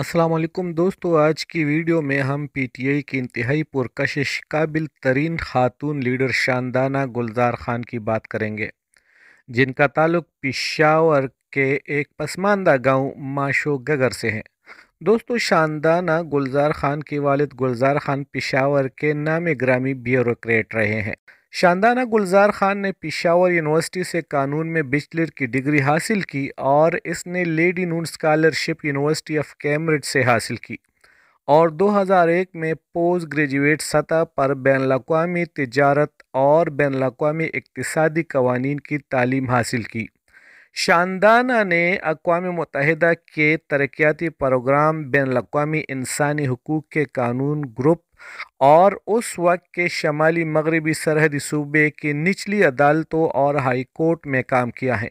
असलम दोस्तों आज की वीडियो में हम पी टी आई की इंतहाई पुरकशिश काबिल तरीन खातून लीडर शानदाना गुलजार खान की बात करेंगे जिनका ताल्लुक पिशावर के एक पसमानदा गांव माशो गगर से है दोस्तों शानदाना गुलजार खान के वालिद गुलजार खान पिशावर के नाम ग्रामी ब्यूरोक्रेट रहे हैं शानदाना गुलजार खान ने पिशावर यूनिवर्सिटी से कानून में बिचलर की डिग्री हासिल की और इसने Lady Noon scholarship University of Cambridge से हासिल की और 2001 में पोस्ट ग्रेजुएट सतह पर बैन अवी तजारत और बैन अवी इकतदी कवानीन की तालीम हासिल की शानदाना ने अकवा मतहदा के तरक्याती प्रोग्राम बैन अवी इंसानी हकूक़ के कानून ग्रुप और उस वक्त के शमाली मगरबी सरहदी सूबे की निचली अदालतों और हाई कोर्ट में काम किया है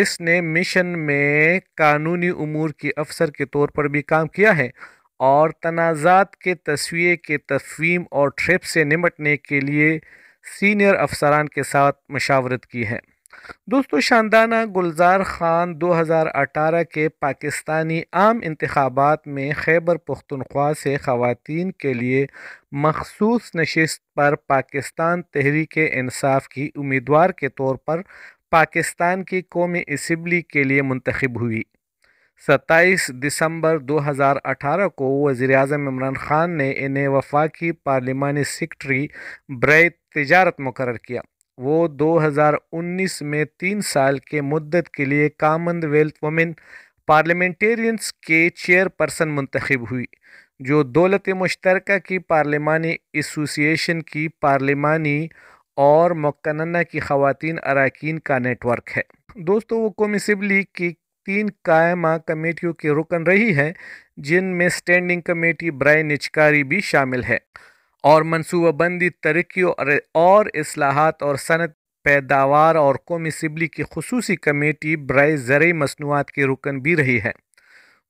इसने मिशन में कानूनी अमूर की अफसर के तौर पर भी काम किया है और तनाज़ात के तस्वीर के तफहीम और ट्रिप से निमटने के लिए सीनियर अफसरान के साथ मशावरत की है दोस्तों शानदाना गुलजार ख़ान 2018 के पाकिस्तानी आम इंतबात में खैबर पुख्तनख्वा से ख़वातीन के लिए मखसूस नशस्त पर पाकिस्तान तहरीक इंसाफ की उम्मीदवार के तौर पर पाकिस्तान की कौमी इसम्बली के लिए मंतखब हुई सत्ताईस दिसंबर 2018 को वज़ी अजम इमरान ख़ान ने इन्हें वफाकी पार्लिमानी सेक्रटरी ब्रै तजारत मुकर किया वो 2019 में तीन साल के मुद्दत के लिए कामनवेल्थ वमेन पार्लियामेंटेरियंस के चेयरपर्सन मंतखब हुई जो दौलत मुश्तर की पार्लिमानी एसोसिएशन की पार्लिमानी और मकन्ना की खातन अरकान का नेटवर्क है दोस्तों वो कौमी सिबली की तीन कायमा कमेटियों की रुकन रही है जिनमें स्टैंडिंग कमेटी ब्राय निचकारी भी शामिल है और मनसूबाबंदी तरक्की और, असलाहत और सनत पैदावार और कौमी सिबली की खसूस कमेटी ब्राय ज़रूरी मसनूआत की रुकन भी रही है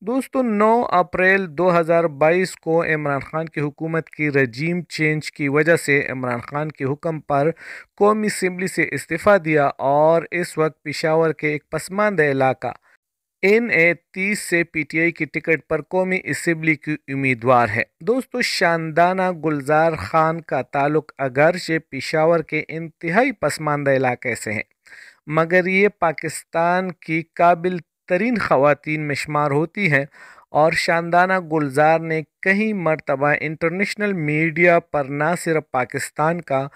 दोस्तों नौ अप्रैल दो हज़ार बाईस को इमरान खान की हुकूमत की रजीम चेंज की वजह से इमरान खान के हुक्म पर कौमी सिबली से इस्तीफ़ा दिया और इस वक्त पिशावर के एक पसमानदा इलाका एन ए तीस से पीटीआई की टिकट पर कौमी इसम्बली की उम्मीदवार है दोस्तों शानदाना गुलजार खान का ताल्लुक अगर से पिशावर के इंतहाई पसमानदा इलाके से है मगर ये पाकिस्तान की काबिल तरीन खातन में शुमार होती हैं और शानदाना गुलजार ने कई मरतबा इंटरनेशनल मीडिया पर न सिर्फ पाकिस्तान का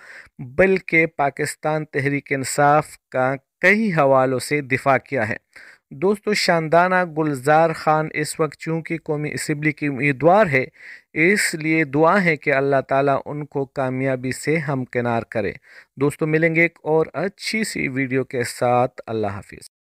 बल्कि पाकिस्तान तहरीक इंसाफ का कई हवालों से दिफा किया है दोस्तों शानदाना गुलजार ख़ान इस वक्त चूँकि कौमी इसम्बली की उम्मीदवार है इसलिए दुआ है कि अल्लाह ताला उनको कामयाबी से हमकिनार करे दोस्तों मिलेंगे एक और अच्छी सी वीडियो के साथ अल्लाह हाफिज़